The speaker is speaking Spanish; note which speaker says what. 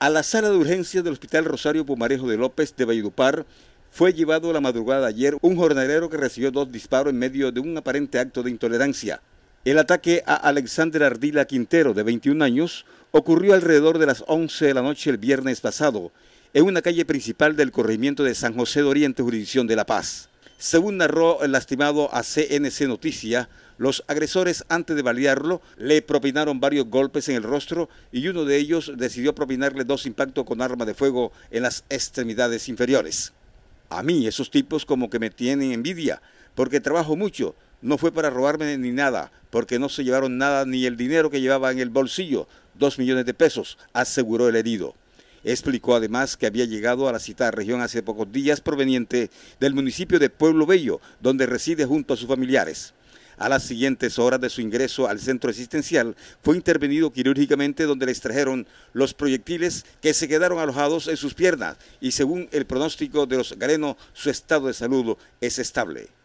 Speaker 1: A la sala de urgencias del Hospital Rosario Pumarejo de López de Valledupar fue llevado la madrugada de ayer un jornalero que recibió dos disparos en medio de un aparente acto de intolerancia. El ataque a Alexander Ardila Quintero, de 21 años, ocurrió alrededor de las 11 de la noche el viernes pasado, en una calle principal del corregimiento de San José de Oriente, jurisdicción de La Paz. Según narró el lastimado a CNC Noticia, los agresores, antes de balearlo, le propinaron varios golpes en el rostro y uno de ellos decidió propinarle dos impactos con arma de fuego en las extremidades inferiores. A mí esos tipos como que me tienen envidia, porque trabajo mucho, no fue para robarme ni nada, porque no se llevaron nada ni el dinero que llevaba en el bolsillo, dos millones de pesos, aseguró el herido. Explicó además que había llegado a la citada región hace pocos días proveniente del municipio de Pueblo Bello, donde reside junto a sus familiares. A las siguientes horas de su ingreso al centro asistencial, fue intervenido quirúrgicamente donde le extrajeron los proyectiles que se quedaron alojados en sus piernas y según el pronóstico de los galenos, su estado de salud es estable.